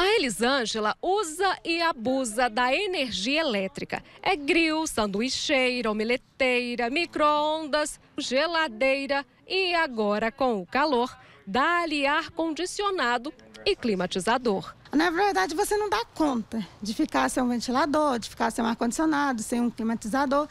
A Elisângela usa e abusa da energia elétrica. É grill, sanduicheira, omeleteira, micro-ondas, geladeira e agora com o calor, dá-lhe ar condicionado e climatizador. Na verdade, você não dá conta de ficar sem um ventilador, de ficar sem um ar-condicionado, sem um climatizador.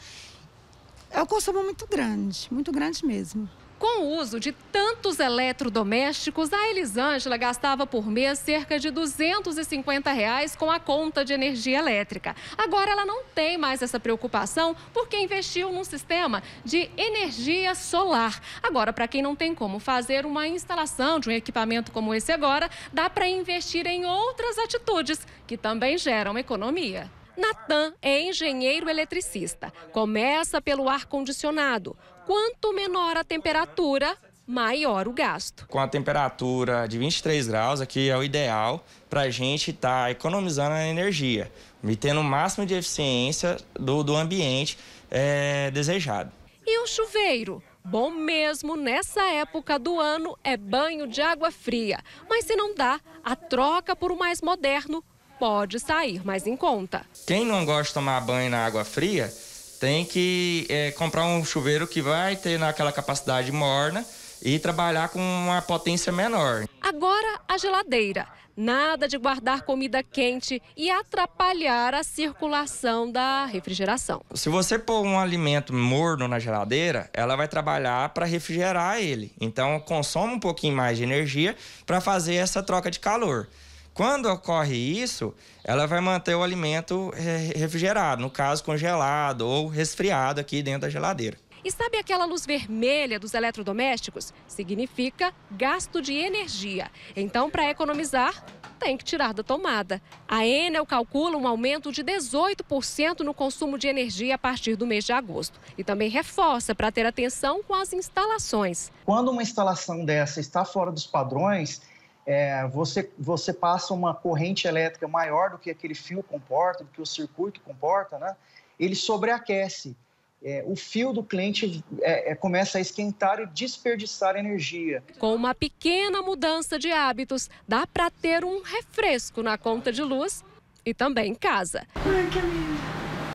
É um consumo muito grande, muito grande mesmo. Com o uso de tantos eletrodomésticos, a Elisângela gastava por mês cerca de 250 reais com a conta de energia elétrica. Agora ela não tem mais essa preocupação porque investiu num sistema de energia solar. Agora, para quem não tem como fazer uma instalação de um equipamento como esse agora, dá para investir em outras atitudes que também geram economia. Natan é engenheiro eletricista. Começa pelo ar-condicionado. Quanto menor a temperatura, maior o gasto. Com a temperatura de 23 graus, aqui é o ideal para a gente estar tá economizando a energia, metendo o máximo de eficiência do, do ambiente é, desejado. E o chuveiro? Bom mesmo nessa época do ano é banho de água fria. Mas se não dá, a troca por o mais moderno pode sair mais em conta. Quem não gosta de tomar banho na água fria tem que é, comprar um chuveiro que vai ter naquela capacidade morna e trabalhar com uma potência menor. Agora a geladeira. Nada de guardar comida quente e atrapalhar a circulação da refrigeração. Se você pôr um alimento morno na geladeira, ela vai trabalhar para refrigerar ele. Então consome um pouquinho mais de energia para fazer essa troca de calor. Quando ocorre isso, ela vai manter o alimento eh, refrigerado, no caso congelado ou resfriado aqui dentro da geladeira. E sabe aquela luz vermelha dos eletrodomésticos? Significa gasto de energia. Então, para economizar, tem que tirar da tomada. A Enel calcula um aumento de 18% no consumo de energia a partir do mês de agosto e também reforça para ter atenção com as instalações. Quando uma instalação dessa está fora dos padrões, é, você, você passa uma corrente elétrica maior do que aquele fio comporta, do que o circuito comporta, né? ele sobreaquece. É, o fio do cliente é, é, começa a esquentar e desperdiçar energia. Com uma pequena mudança de hábitos, dá para ter um refresco na conta de luz e também em casa. Ai, que lindo.